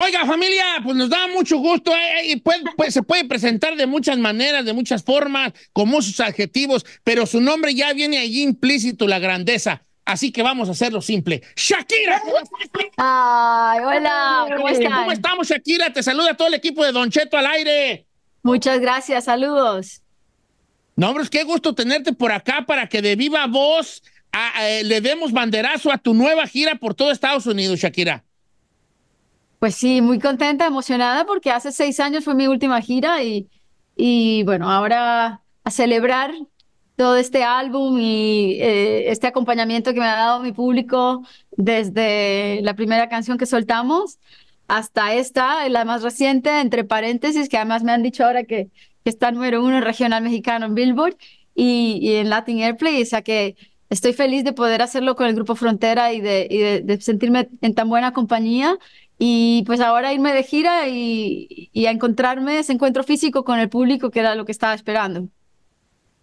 Oiga, familia, pues nos da mucho gusto eh, eh, y pues, se puede presentar de muchas maneras, de muchas formas, con muchos adjetivos, pero su nombre ya viene allí implícito, la grandeza. Así que vamos a hacerlo simple. Shakira. Ay, hola, ¿cómo ¿Cómo estamos, Shakira? Te saluda todo el equipo de Don Cheto al aire. Muchas gracias, saludos. No, hombre, qué gusto tenerte por acá para que de viva voz ah, eh, le demos banderazo a tu nueva gira por todo Estados Unidos, Shakira. Pues sí, muy contenta, emocionada, porque hace seis años fue mi última gira y, y bueno, ahora a celebrar todo este álbum y eh, este acompañamiento que me ha dado mi público desde la primera canción que soltamos hasta esta, la más reciente, entre paréntesis, que además me han dicho ahora que, está número uno en regional mexicano en Billboard y, en Latin Airplay, o sea que estoy feliz de poder hacerlo con el Grupo Frontera y de, de sentirme en tan buena compañía y pues ahora irme de gira y, a encontrarme ese encuentro físico con el público, que era lo que estaba esperando.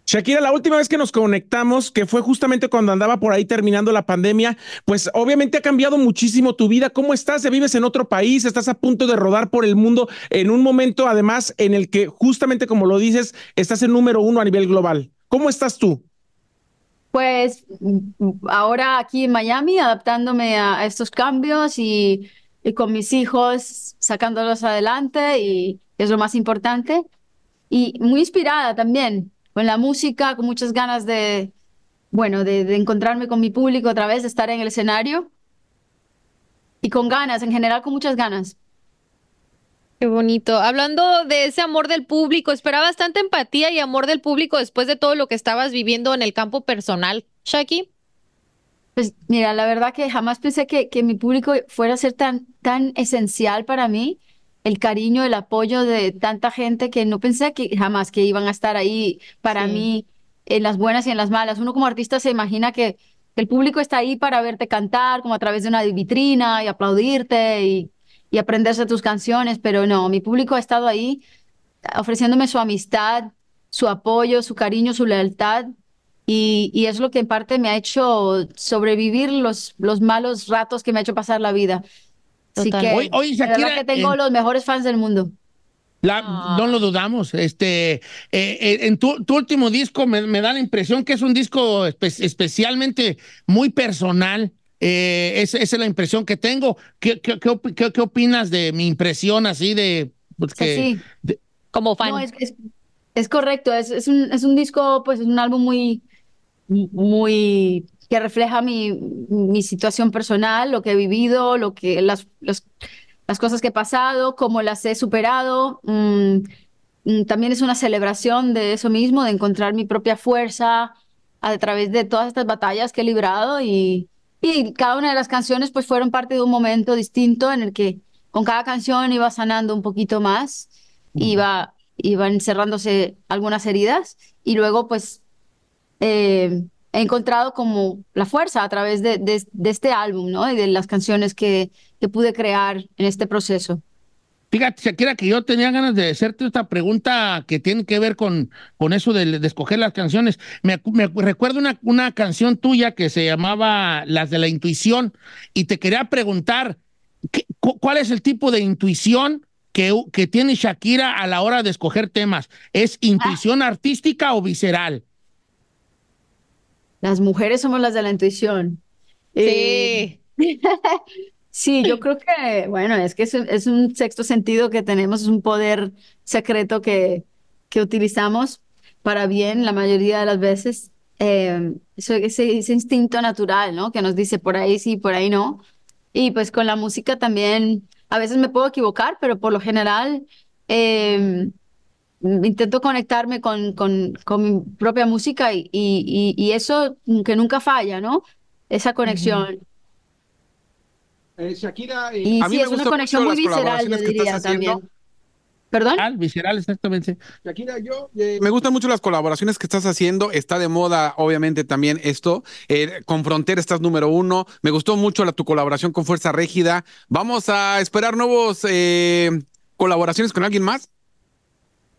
Shakira, la última vez que nos conectamos, que fue justamente cuando andaba por ahí terminando la pandemia, pues obviamente ha cambiado muchísimo tu vida. ¿Cómo estás? ¿Vives en otro país? ¿Estás a punto de rodar por el mundo en un momento, además, en el que justamente como lo dices, estás en número uno a nivel global? ¿Cómo estás tú? Pues ahora aquí en Miami, adaptándome a estos cambios y y con mis hijos, sacándolos adelante y es lo más importante. Y muy inspirada también con la música, con muchas ganas de, bueno, de, encontrarme con mi público otra vez, de estar en el escenario y con ganas, en general con muchas ganas. Qué bonito. Hablando de ese amor del público, esperaba bastante empatía y amor del público después de todo lo que estabas viviendo en el campo personal, Shaki. Pues mira, la verdad que jamás pensé que, que mi público fuera a ser tan, tan esencial para mí, el cariño, el apoyo de tanta gente que no pensé que jamás que iban a estar ahí para mí en las buenas y en las malas. Uno como artista se imagina que, el público está ahí para verte cantar, como a través de una vitrina y aplaudirte y, y aprenderse tus canciones, pero no, mi público ha estado ahí ofreciéndome su amistad, su apoyo, su cariño, su lealtad y, y, es lo que en parte me ha hecho sobrevivir los, los malos ratos que me ha hecho pasar la vida. Así Total. que, hoy, que tengo los mejores fans del mundo. Ah. No lo dudamos. Este, eh, eh, en tu, tu, último disco me, da la impresión que es un disco especialmente muy personal. Eh, esa, es la impresión que tengo. ¿Qué, qué, qué, qué opinas de mi impresión así de... Pues, pues sí, Como fan. es, es, correcto. Es, es, un, es un disco, pues es un álbum muy muy que refleja mi, mi, situación personal, lo que he vivido, lo que las, las, cosas que he pasado, cómo las he superado. Mm, mm, también es una celebración de eso mismo, de encontrar mi propia fuerza a través de todas estas batallas que he librado y, y cada una de las canciones pues fueron parte de un momento distinto en el que con cada canción iba sanando un poquito más, iba, iban algunas heridas y luego pues eh, he encontrado como la fuerza a través de, este álbum, ¿no? Y de las canciones que, pude crear en este proceso. Fíjate, Shakira, que yo tenía ganas de hacerte esta pregunta que tiene que ver con, eso de, escoger las canciones. Me, recuerdo una, canción tuya que se llamaba Las de la Intuición y te quería preguntar, ¿cuál es el tipo de intuición que, tiene Shakira a la hora de escoger temas? ¿Es ah. intuición artística o visceral? Las mujeres somos las de la intuición. Eh, sí. sí, yo creo que, bueno, es que es, un sexto sentido que tenemos, es un poder secreto que, que utilizamos para bien la mayoría de las veces. Eh, ese, instinto natural, ¿no? Que nos dice por ahí sí, por ahí no. Y pues con la música también, a veces me puedo equivocar, pero por lo general em, intento conectarme con, con, mi propia música y, y, eso que nunca falla, ¿no? Esa conexión. Eh, Shakira, eh, y a mí me es una conexión muy visceral, yo diría también. Ah, visceral, exactamente. Shakira, yo. Eh, me gustan mucho las colaboraciones que estás haciendo. Está de moda, obviamente, también esto. con Frontera estás número uno. Me gustó mucho tu colaboración con Fuerza Régida. Vamos a esperar nuevos colaboraciones con alguien más.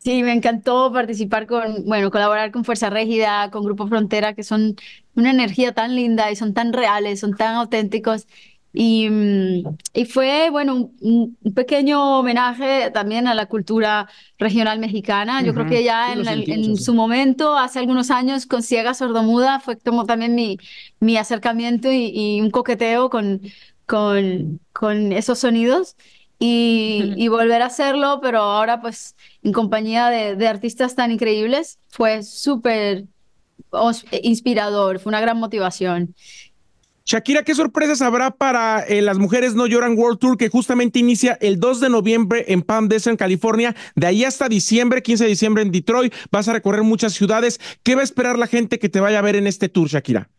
Sí, me encantó participar con, bueno, colaborar con Fuerza Régida, con Grupo Frontera, que son una energía tan linda y son tan reales, son tan auténticos. Y, mm, y fue, bueno, un, pequeño homenaje también a la cultura regional mexicana. Yo creo que ya en, en su momento, hace algunos años, con Ciega Sordomuda, fue como también mi, mi acercamiento y, y un coqueteo con, con, con esos sonidos y, volver a hacerlo, pero ahora pues en compañía de, artistas tan increíbles fue súper eh, inspirador, fue una gran motivación. Shakira, ¿qué sorpresas habrá para eh, las mujeres no lloran World Tour que justamente inicia el 2 de noviembre en Palm Desert, California? De ahí hasta diciembre, 15 de diciembre en Detroit, vas a recorrer muchas ciudades. ¿Qué va a esperar la gente que te vaya a ver en este tour, Shakira?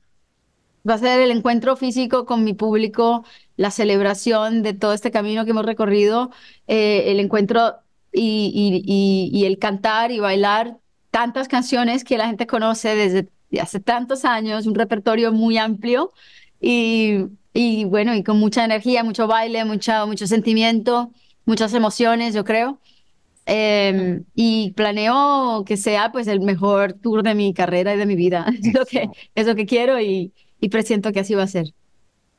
va a ser el encuentro físico con mi público, la celebración de todo este camino que hemos recorrido, eh, el encuentro y, el cantar y bailar tantas canciones que la gente conoce desde hace tantos años, un repertorio muy amplio y, bueno, y con mucha energía, mucho baile, mucho, mucho sentimiento, muchas emociones, yo creo. Em, y planeo que sea pues el mejor tour de mi carrera y de mi vida. Es lo que, es lo que quiero y, y presiento que así va a ser.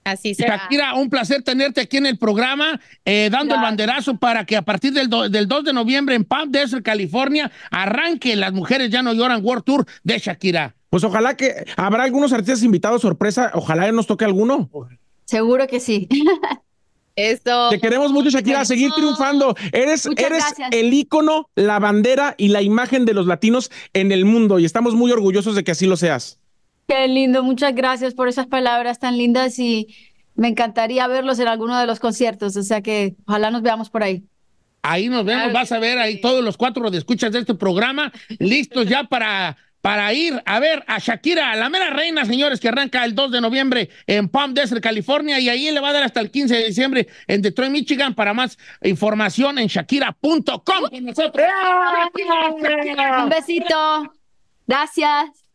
Así será. Shakira, un placer tenerte aquí en el programa, eh, dando el banderazo para que a partir del, 2 de noviembre en Palm Desert, California, arranque Las Mujeres Ya No Lloran World Tour de Shakira. Pues ojalá que habrá algunos artistas invitados sorpresa, ojalá nos toque alguno. Seguro que sí. Esto. Te queremos mucho, Shakira, seguir triunfando. Eres, eres el ícono, la bandera y la imagen de los latinos en el mundo y estamos muy orgullosos de que así lo seas. Qué lindo, muchas gracias por esas palabras tan lindas y me encantaría verlos en alguno de los conciertos, o sea que ojalá nos veamos por ahí. Ahí nos vemos, vas a ver ahí todos los cuatro de escuchas de este programa, listos ya para, para ir a ver a Shakira, la mera reina, señores, que arranca el 2 de noviembre en Palm Desert, California, y ahí le va a dar hasta el 15 de diciembre en Detroit, Michigan. Para más información en shakira.com. Un besito. Gracias.